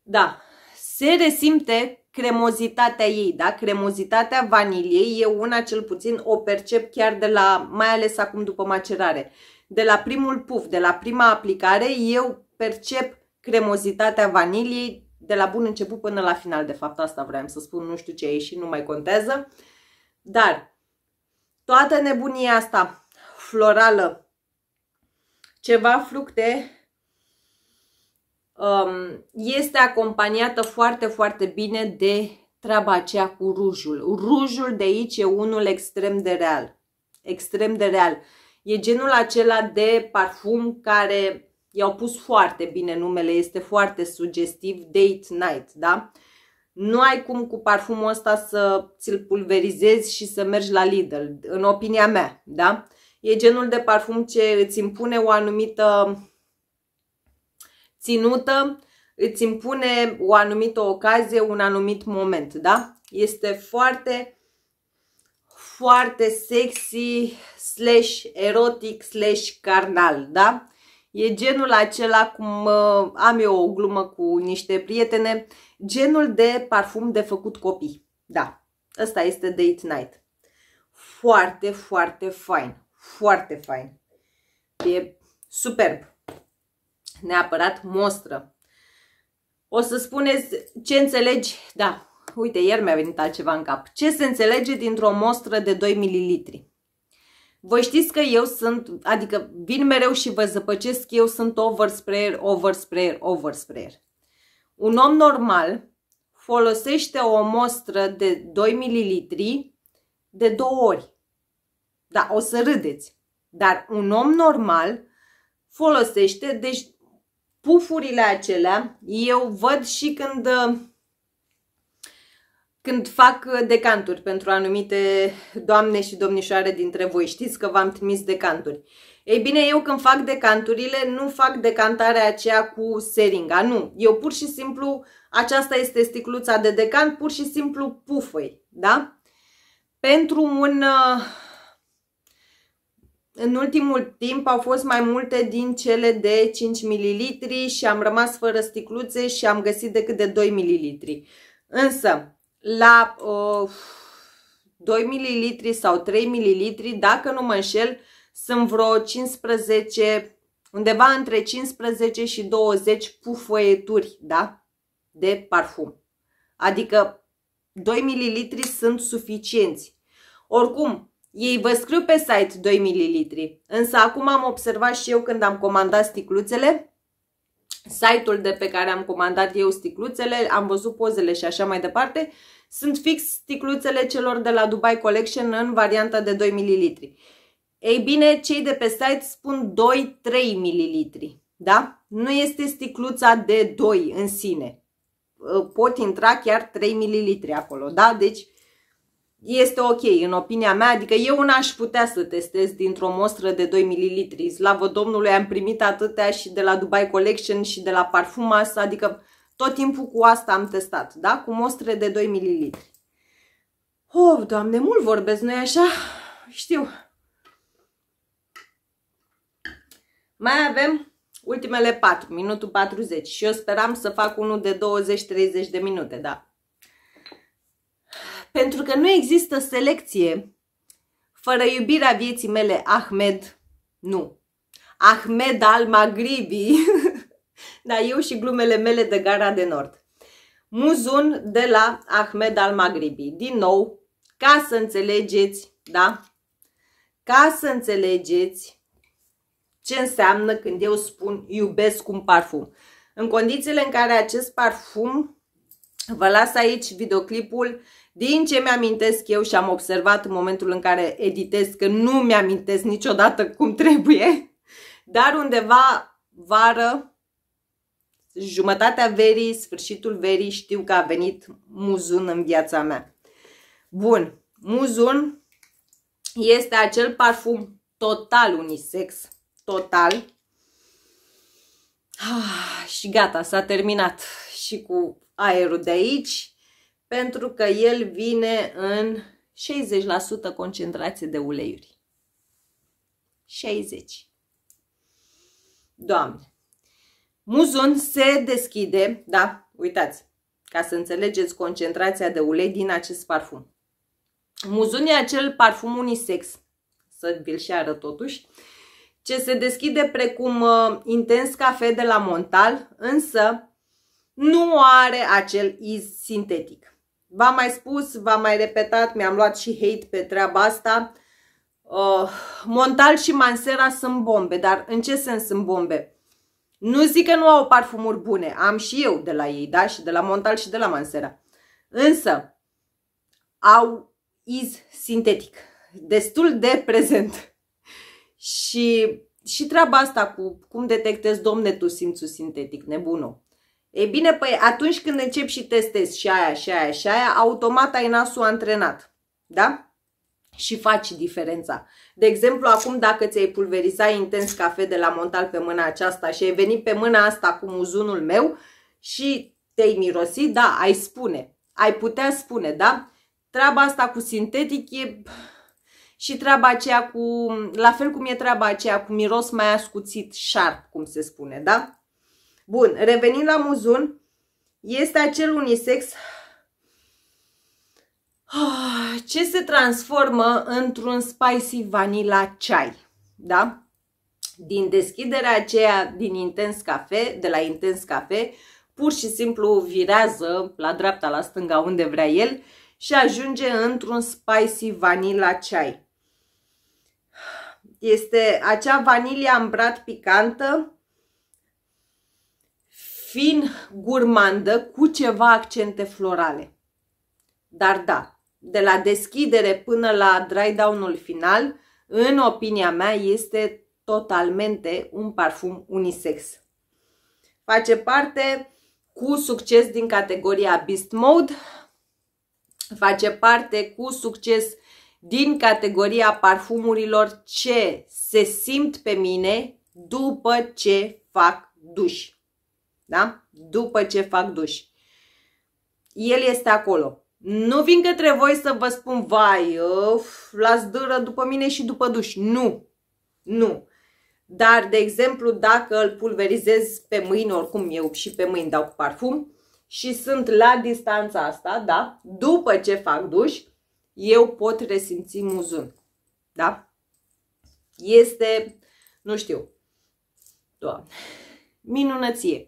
da, se resimte cremozitatea ei, da? Cremozitatea vaniliei, eu una cel puțin o percep chiar de la, mai ales acum după macerare, de la primul puf, de la prima aplicare, eu percep cremozitatea vaniliei, de la bun început până la final, de fapt asta vreau să spun, nu știu ce a ieșit, nu mai contează. Dar toată nebunia asta florală, ceva fructe, um, este acompaniată foarte, foarte bine de treaba aceea cu rujul. Rujul de aici e unul extrem de real. Extrem de real. E genul acela de parfum care I-au pus foarte bine numele, este foarte sugestiv, date night, da? Nu ai cum cu parfumul ăsta să ți-l pulverizezi și să mergi la Lidl, în opinia mea, da? E genul de parfum ce îți impune o anumită ținută, îți impune o anumită ocazie, un anumit moment, da? Este foarte, foarte sexy, slash erotic, slash carnal, da? E genul acela cum uh, am eu o glumă cu niște prietene, genul de parfum de făcut copii. Da, ăsta este Date Night. Foarte, foarte fain. Foarte fain. E superb. Neapărat mostră. O să spuneți ce înțelegi, da, uite, ieri mi-a venit altceva în cap. Ce se înțelege dintr-o mostră de 2 ml? Voi știți că eu sunt, adică vin mereu și vă zăpăcesc, eu sunt oversprayer, oversprayer, oversprayer. Un om normal folosește o mostră de 2 ml de două ori. Da, o să râdeți. Dar un om normal folosește, deci pufurile acelea, eu văd și când când fac uh, decanturi pentru anumite doamne și domnișoare dintre voi. Știți că v-am trimis decanturi. Ei bine, eu când fac decanturile, nu fac decantarea aceea cu seringa, nu. Eu pur și simplu, aceasta este sticluța de decant, pur și simplu pufăi, da? Pentru un... Uh, în ultimul timp au fost mai multe din cele de 5 ml și am rămas fără sticluțe și am găsit decât de 2 ml. Însă, la uh, 2 ml sau 3 ml, dacă nu mă înșel, sunt vreo 15, undeva între 15 și 20 pufoieturi da? de parfum. Adică 2 ml sunt suficienți. Oricum, ei vă scriu pe site 2 ml, însă acum am observat și eu când am comandat sticluțele site-ul de pe care am comandat eu sticluțele, am văzut pozele și așa mai departe, sunt fix sticluțele celor de la Dubai Collection în varianta de 2 ml. Ei bine, cei de pe site spun 2-3 ml, da? Nu este sticluța de 2 în sine. Pot intra chiar 3 ml acolo, da? Deci este ok, în opinia mea, adică eu n aș putea să testez dintr-o mostră de 2 ml. Slavă Domnului, am primit atâtea și de la Dubai Collection și de la Parfumas, adică tot timpul cu asta am testat, da? Cu mostre de 2 ml. Oh, doamne, mult vorbesc, nu-i așa? Știu. Mai avem ultimele 4, minutul 40 și eu speram să fac unul de 20-30 de minute, da? pentru că nu există selecție. Fără iubirea vieții mele, Ahmed, nu. Ahmed al Maghribi, da, eu și glumele mele de gara de nord. Muzun de la Ahmed al Maghribi. Din nou, ca să înțelegeți, da? Ca să înțelegeți ce înseamnă când eu spun iubesc un parfum. În condițiile în care acest parfum, vă las aici videoclipul din ce mi-amintesc eu și am observat în momentul în care editez că nu mi-amintesc niciodată cum trebuie, dar undeva vară, jumătatea verii, sfârșitul verii, știu că a venit muzun în viața mea. Bun, muzun este acel parfum total unisex, total. Ah, și gata, s-a terminat și cu aerul de aici pentru că el vine în 60% concentrație de uleiuri. 60. Doamne! Muzon se deschide, da, uitați, ca să înțelegeți concentrația de ulei din acest parfum. Muzon e acel parfum unisex, să vi-l și arăt totuși, ce se deschide precum uh, intens cafe de la Montal, însă nu are acel iz sintetic. V-am mai spus, v-am mai repetat, mi-am luat și hate pe treaba asta. Uh, Montal și Mansera sunt bombe, dar în ce sens sunt bombe? Nu zic că nu au parfumuri bune, am și eu de la ei, da? Și de la Montal și de la Mansera. Însă, au iz sintetic, destul de prezent. și, și treaba asta cu cum detectezi, domne, tu simțul sintetic, nebunul. E bine, păi atunci când începi și testezi și aia, și aia, și aia, automat ai nasul antrenat. Da? și faci diferența. De exemplu, acum dacă ți-ai pulveriza intens cafe de la Montal pe mâna aceasta și ai venit pe mâna asta cu muzunul meu și te-ai mirosit, da, ai spune. Ai putea spune, da? Treaba asta cu sintetic e și treaba aceea cu, la fel cum e treaba aceea cu miros mai ascuțit, sharp, cum se spune, da? Bun, revenind la muzun, este acel unisex ah, ce se transformă într-un spicy vanilla chai, da? Din deschiderea aceea din Intens Cafe, de la Intens Cafe, pur și simplu virează la dreapta, la stânga, unde vrea el și ajunge într-un spicy vanilla chai. Este acea vanilie ambrat picantă fin gurmandă cu ceva accente florale. Dar da, de la deschidere până la dry down-ul final, în opinia mea, este totalmente un parfum unisex. Face parte cu succes din categoria Beast Mode, face parte cu succes din categoria parfumurilor ce se simt pe mine după ce fac duș. Da? După ce fac duș. El este acolo. Nu vin către voi să vă spun, vai, uf, las dâră după mine și după duș. Nu. Nu. Dar, de exemplu, dacă îl pulverizez pe mâini, oricum eu și pe mâini dau cu parfum, și sunt la distanța asta, da? După ce fac duș, eu pot resimți muzun. Da? Este, nu știu, doamne, minunăție.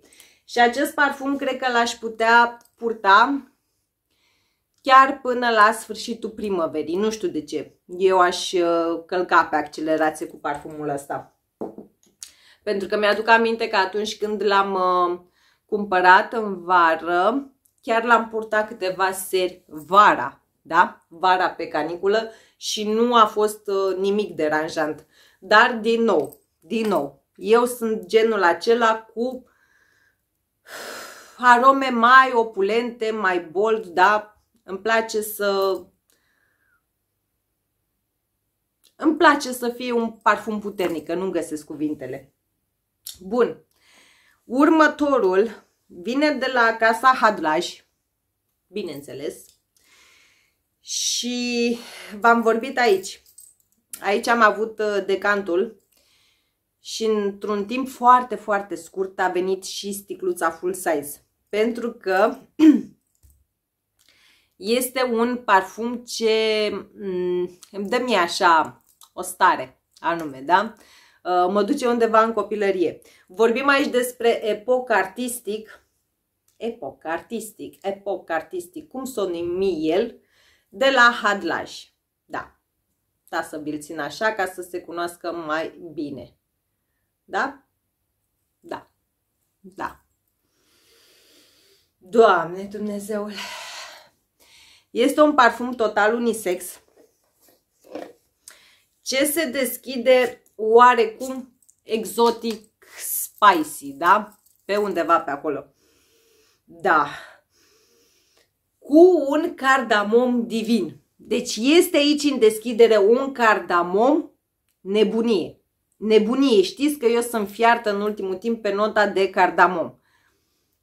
Și acest parfum cred că l-aș putea purta chiar până la sfârșitul primăverii. Nu știu de ce. Eu aș uh, călca pe accelerație cu parfumul ăsta. Pentru că mi-aduc aminte că atunci când l-am uh, cumpărat în vară, chiar l-am purtat câteva seri vara, da? Vara pe caniculă și nu a fost uh, nimic deranjant. Dar din nou, din nou, eu sunt genul acela cu arome mai opulente, mai bold, da? Îmi place să... Îmi place să fie un parfum puternic, că nu-mi găsesc cuvintele. Bun. Următorul vine de la Casa Hadlaj, bineînțeles. Și v-am vorbit aici. Aici am avut uh, decantul și într-un timp foarte, foarte scurt a venit și sticluța full size. Pentru că este un parfum ce mm, îmi dă mie așa o stare anume, da? Uh, mă duce undeva în copilărie. Vorbim aici despre epoc artistic, epoc artistic, epoc artistic, cum s o numi el, de la Hadlaj. Da, da să vi țin așa ca să se cunoască mai bine. Da? Da. Da. Doamne Dumnezeule! Este un parfum total unisex ce se deschide oarecum exotic spicy, da? Pe undeva pe acolo. Da. Cu un cardamom divin. Deci este aici în deschidere un cardamom nebunie nebunie. Știți că eu sunt fiartă în ultimul timp pe nota de cardamom.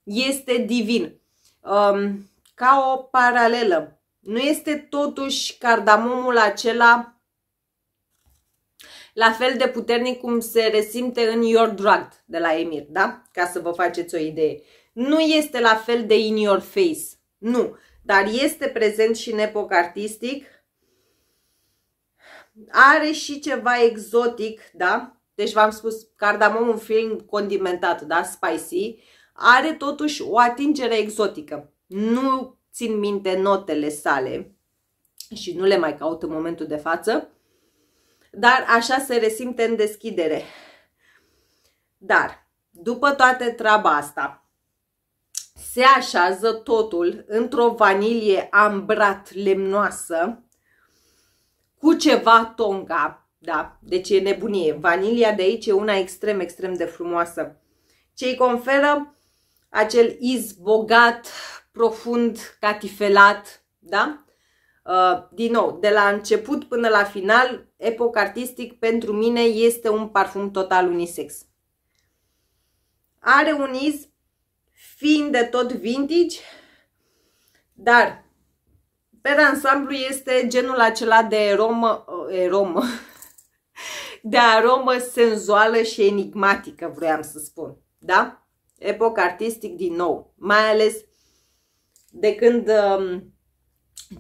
Este divin. Um, ca o paralelă. Nu este totuși cardamomul acela la fel de puternic cum se resimte în Your Drug de la Emir, da? Ca să vă faceți o idee. Nu este la fel de in your face, nu, dar este prezent și în epoc artistic, are și ceva exotic, da? Deci v-am spus, un film condimentat, da? Spicy. Are totuși o atingere exotică. Nu țin minte notele sale și nu le mai caut în momentul de față, dar așa se resimte în deschidere. Dar, după toate treaba asta, se așează totul într-o vanilie ambrat lemnoasă, cu ceva tonga. Da, deci e nebunie. Vanilia de aici e una extrem, extrem de frumoasă. Ce îi conferă acel iz bogat, profund, catifelat, da? Uh, din nou, de la început până la final, epoc artistic pentru mine este un parfum total unisex. Are un iz fiind de tot vintage, dar pe ansamblu este genul acela de eh, e, romă, de aromă senzuală și enigmatică, vroiam să spun, da? Epoc artistic din nou, mai ales de când um,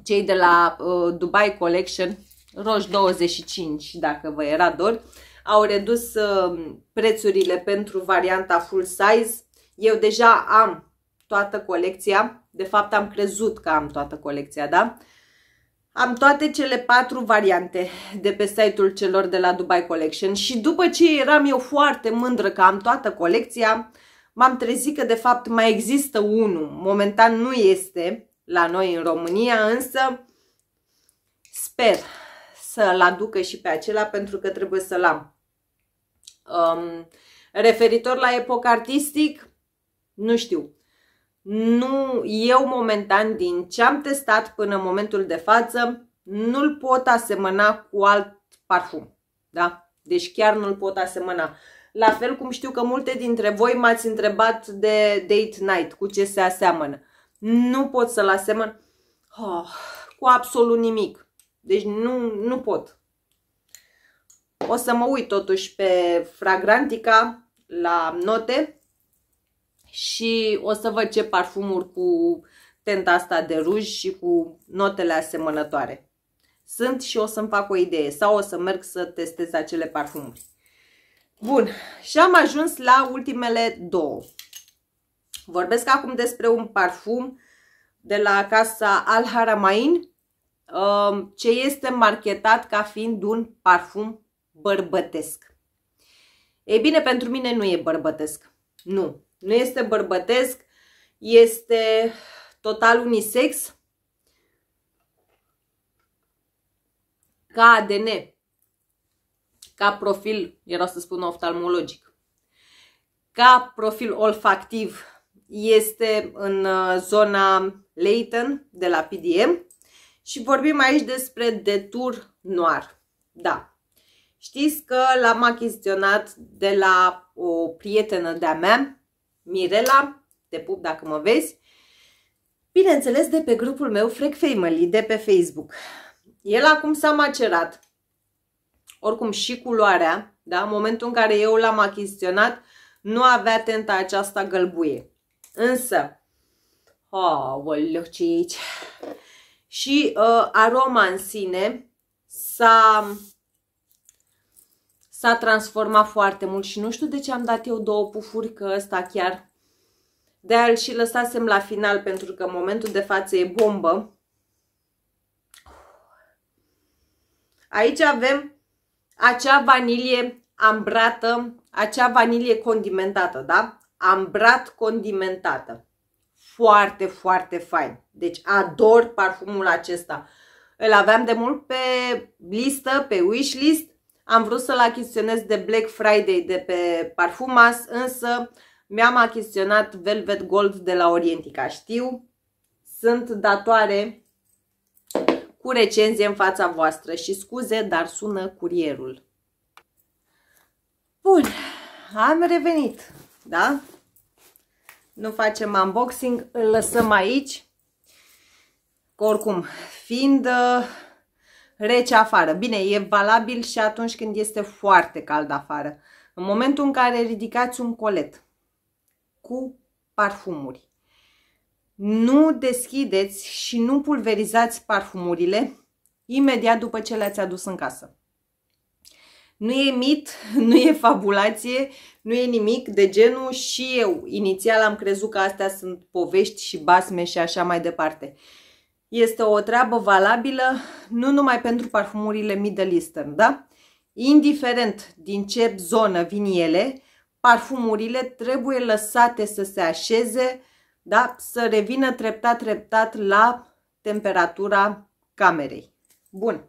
cei de la uh, Dubai Collection, Roș 25, dacă vă era dor, au redus uh, prețurile pentru varianta full size. Eu deja am toată colecția de fapt, am crezut că am toată colecția, da? Am toate cele patru variante de pe site-ul celor de la Dubai Collection și după ce eram eu foarte mândră că am toată colecția, m-am trezit că de fapt mai există unul. Momentan nu este la noi în România, însă sper să-l aducă și pe acela pentru că trebuie să-l am. Um, referitor la epoca artistic, nu știu. Nu, eu momentan din ce am testat până în momentul de față, nu-l pot asemăna cu alt parfum. Da? Deci chiar nu-l pot asemăna. La fel cum știu că multe dintre voi m-ați întrebat de date night, cu ce se aseamănă. Nu pot să-l asemăn oh, cu absolut nimic. Deci nu, nu pot. O să mă uit totuși pe Fragrantica la note și o să văd ce parfumuri cu tenta asta de ruj și cu notele asemănătoare. Sunt și o să-mi fac o idee sau o să merg să testez acele parfumuri. Bun, și am ajuns la ultimele două. Vorbesc acum despre un parfum de la casa Al Haramain, um, ce este marketat ca fiind un parfum bărbătesc. Ei bine, pentru mine nu e bărbătesc. Nu. Nu este bărbătesc, este total unisex ca ADN, ca profil, era să spun oftalmologic, ca profil olfactiv este în uh, zona Leighton de la PDM și vorbim aici despre detur noir. Da, știți că l-am achiziționat de la o prietenă de-a mea Mirela, te pup dacă mă vezi, bineînțeles de pe grupul meu Frec Family de pe Facebook. El acum s-a macerat, oricum și culoarea, da? în momentul în care eu l-am achiziționat, nu avea tenta aceasta gălbuie. Însă, oh, ce aici! Și uh, aroma în sine s-a s-a transformat foarte mult și nu știu de ce am dat eu două pufuri, că ăsta chiar de al și lăsasem la final pentru că momentul de față e bombă. Aici avem acea vanilie ambrată, acea vanilie condimentată, da? Ambrat condimentată. Foarte, foarte fain. Deci ador parfumul acesta. Îl aveam de mult pe listă, pe wishlist am vrut să-l achiziționez de Black Friday de pe Parfumas, însă mi-am achiziționat Velvet Gold de la Orientica. Știu, sunt datoare cu recenzie în fața voastră și scuze, dar sună curierul. Bun, am revenit, da? Nu facem unboxing, îl lăsăm aici. oricum, fiind... Uh, rece afară. Bine, e valabil și atunci când este foarte cald afară. În momentul în care ridicați un colet cu parfumuri, nu deschideți și nu pulverizați parfumurile imediat după ce le-ați adus în casă. Nu e mit, nu e fabulație, nu e nimic de genul și eu inițial am crezut că astea sunt povești și basme și așa mai departe. Uh, este o treabă valabilă nu numai pentru parfumurile Middle Eastern, da? Indiferent din ce zonă vin ele, parfumurile trebuie lăsate să se așeze, da? Să revină treptat, treptat la temperatura camerei. Bun.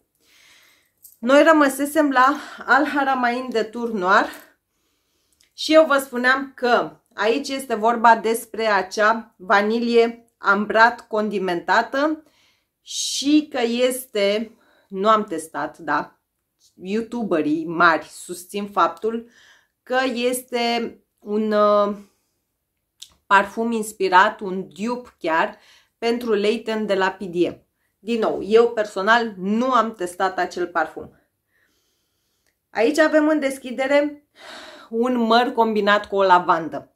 Noi rămăsesem la Al Haramain de Turnoar și eu vă spuneam că aici este vorba despre acea vanilie ambrat, condimentată și că este, nu am testat, da, youtuberii mari susțin faptul că este un uh, parfum inspirat, un dupe chiar, pentru Leighton de la PDM. Din nou, eu personal nu am testat acel parfum. Aici avem în deschidere un măr combinat cu o lavandă.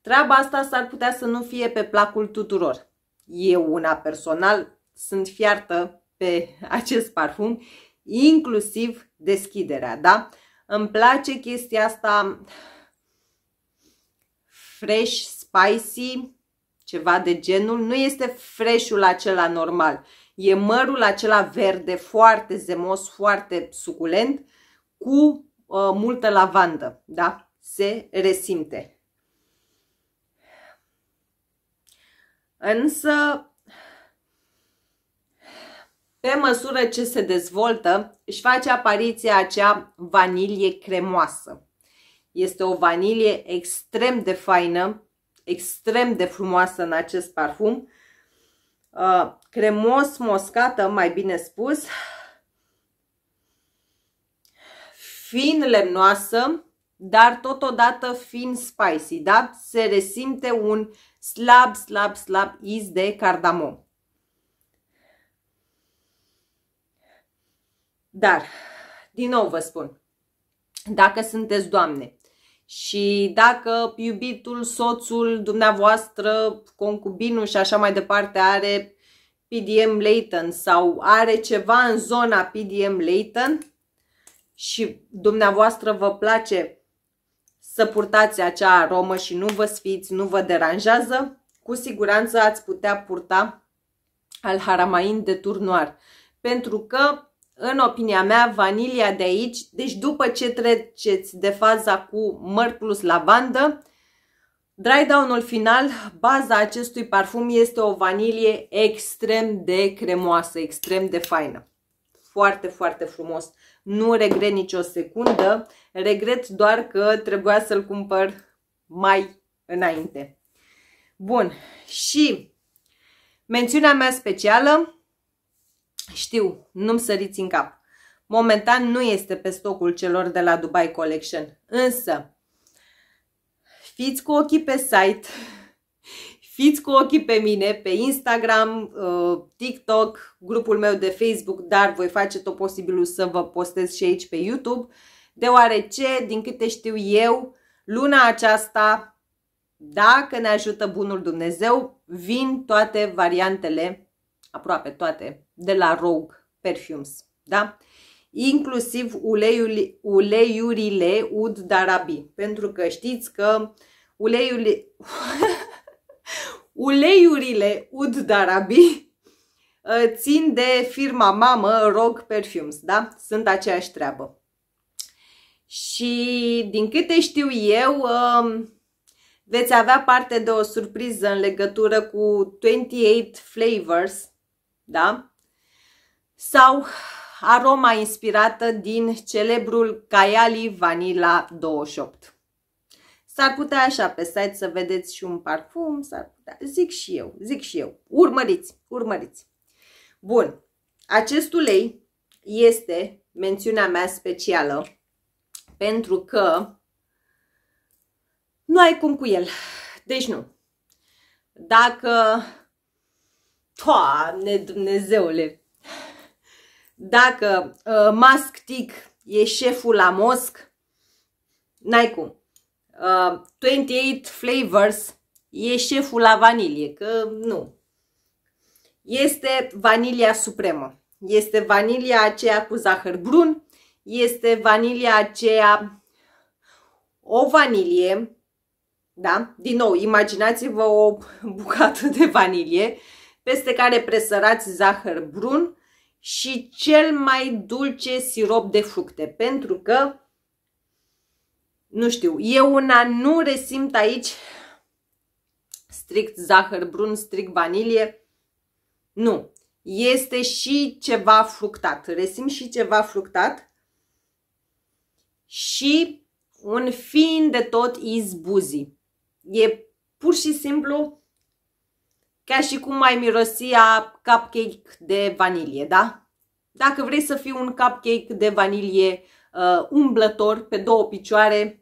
Treaba asta s-ar putea să nu fie pe placul tuturor eu una personal sunt fiartă pe acest parfum, inclusiv deschiderea, da? Îmi place chestia asta fresh, spicy, ceva de genul. Nu este freshul acela normal. E mărul acela verde, foarte zemos, foarte suculent, cu uh, multă lavandă, da? Se resimte. Însă, pe măsură ce se dezvoltă, își face apariția acea vanilie cremoasă. Este o vanilie extrem de faină, extrem de frumoasă în acest parfum. Uh, cremos moscată, mai bine spus, fin lemnoasă, dar totodată fin spicy, da? Se resimte un slab, slab, slab iz de cardamom. Dar, din nou vă spun, dacă sunteți doamne și dacă iubitul, soțul dumneavoastră, concubinul și așa mai departe are PDM latent sau are ceva în zona PDM latent și dumneavoastră vă place să purtați acea aromă și nu vă sfiți, nu vă deranjează, cu siguranță ați putea purta al haramain de turnoar. Pentru că, în opinia mea, vanilia de aici, deci după ce treceți de faza cu măr plus lavandă, Dry down-ul final, baza acestui parfum este o vanilie extrem de cremoasă, extrem de faină. Foarte, foarte frumos nu regret nicio secundă, regret doar că trebuia să-l cumpăr mai înainte. Bun, și mențiunea mea specială, știu, nu-mi săriți în cap. Momentan nu este pe stocul celor de la Dubai Collection, însă fiți cu ochii pe site, fiți cu ochii pe mine, pe Instagram, uh, TikTok, grupul meu de Facebook, dar voi face tot posibilul să vă postez și aici pe YouTube, deoarece, din câte știu eu, luna aceasta, dacă ne ajută Bunul Dumnezeu, vin toate variantele, aproape toate, de la Rogue Perfumes, da? inclusiv uleiul, uleiurile ud darabi, pentru că știți că uleiul Uleiurile Ud Darabi ă, țin de firma mamă Rogue Perfumes, da? Sunt aceeași treabă. Și din câte știu eu, ă, veți avea parte de o surpriză în legătură cu 28 Flavors, da? Sau aroma inspirată din celebrul Kayali Vanilla 28. S-ar putea așa pe site să vedeți și un parfum, s-ar putea, zic și eu, zic și eu. Urmăriți, urmăriți. Bun, acest ulei este mențiunea mea specială pentru că nu ai cum cu el. Deci nu. Dacă, toamne Dumnezeule, dacă uh, Tic e șeful la mosc, n-ai cum. 28 uh, flavors e șeful la vanilie, că nu. Este vanilia supremă. Este vanilia aceea cu zahăr brun, este vanilia aceea, o vanilie, da? Din nou, imaginați-vă o bucată de vanilie peste care presărați zahăr brun și cel mai dulce sirop de fructe, pentru că nu știu, eu una nu resimt aici strict zahăr brun, strict vanilie. Nu. Este și ceva fructat. Resimt și ceva fructat și un fin de tot izbuzi. E pur și simplu ca și cum mai mirosia cupcake de vanilie, da? Dacă vrei să fii un cupcake de vanilie uh, umblător pe două picioare,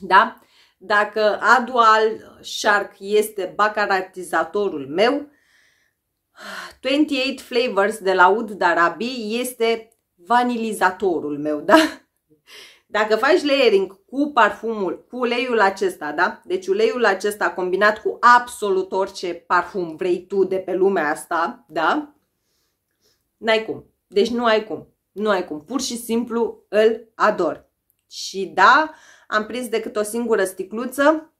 da? Dacă a dual shark este bacaratizatorul meu, 28 Flavors de la Ud Darabi este vanilizatorul meu, da? Dacă faci layering cu parfumul, cu uleiul acesta, da? Deci uleiul acesta combinat cu absolut orice parfum vrei tu de pe lumea asta, da? N-ai cum. Deci nu ai cum. Nu ai cum. Pur și simplu îl ador. Și da, uh, am prins decât o singură sticluță.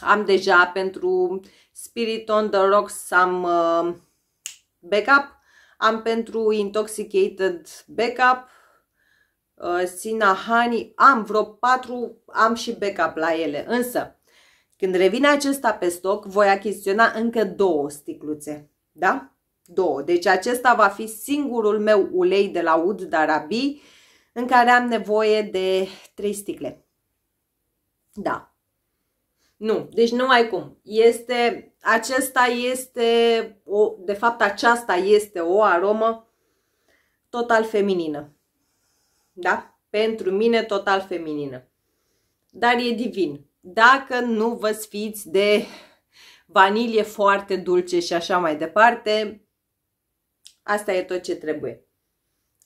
Am deja pentru Spirit on the Rocks am uh, backup. Am pentru Intoxicated backup. Uh, Sina Honey. Am vreo patru, am și backup la ele. Însă, când revine acesta pe stoc, voi achiziționa încă două sticluțe. Da? Două. Deci acesta va fi singurul meu ulei de la Ud Darabi în care am nevoie de 3 sticle. Da. Nu, deci nu ai cum. Este, acesta este, o, de fapt aceasta este o aromă total feminină. Da? Pentru mine total feminină. Dar e divin. Dacă nu vă sfiți de vanilie foarte dulce și așa mai departe, asta e tot ce trebuie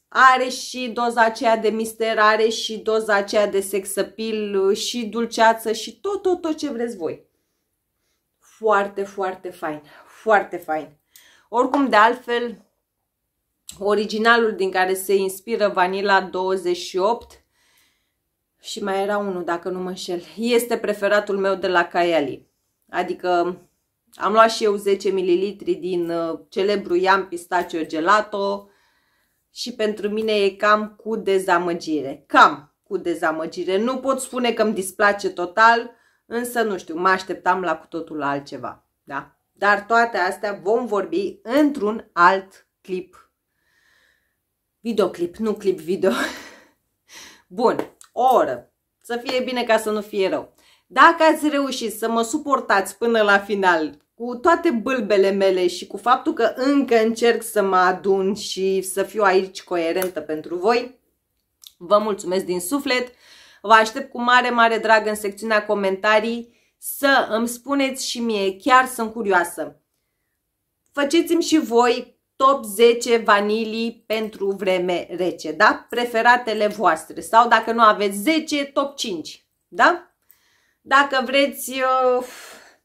are și doza aceea de mister, are și doza aceea de sex appeal, și dulceață și tot, tot, tot ce vreți voi. Foarte, foarte fain. Foarte fain. Oricum, de altfel, originalul din care se inspiră Vanilla 28 și mai era unul, dacă nu mă înșel, este preferatul meu de la Kayali. Adică am luat și eu 10 ml din uh, celebru Iam Pistachio Gelato, și pentru mine e cam cu dezamăgire. Cam cu dezamăgire. Nu pot spune că îmi displace total, însă nu știu, mă așteptam la cu totul altceva. Da? Dar toate astea vom vorbi într-un alt clip. Videoclip, nu clip video. Bun, o oră. Să fie bine ca să nu fie rău. Dacă ați reușit să mă suportați până la final, cu toate bâlbele mele și cu faptul că încă încerc să mă adun și să fiu aici coerentă pentru voi, vă mulțumesc din suflet. Vă aștept cu mare, mare drag în secțiunea comentarii să îmi spuneți și mie, chiar sunt curioasă. Faceți-mi și voi top 10 vanilii pentru vreme rece, da? Preferatele voastre sau dacă nu aveți 10, top 5, da? Dacă vreți... Uh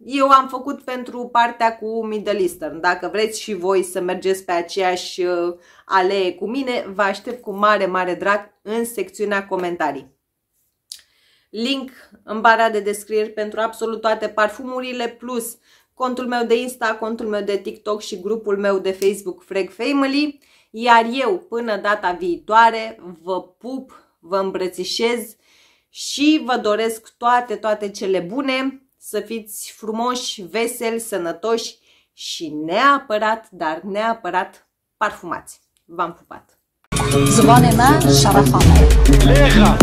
eu am făcut pentru partea cu Middle Eastern. Dacă vreți și voi să mergeți pe aceeași uh, alee cu mine, vă aștept cu mare, mare drag în secțiunea comentarii. Link în bara de descriere pentru absolut toate parfumurile, plus contul meu de Insta, contul meu de TikTok și grupul meu de Facebook Frag Family. Iar eu, până data viitoare, vă pup, vă îmbrățișez și vă doresc toate, toate cele bune să fiți frumoși, veseli, sănătoși și neapărat, dar neapărat parfumați. V-am pupat! Zvonimă, Șarafanoa.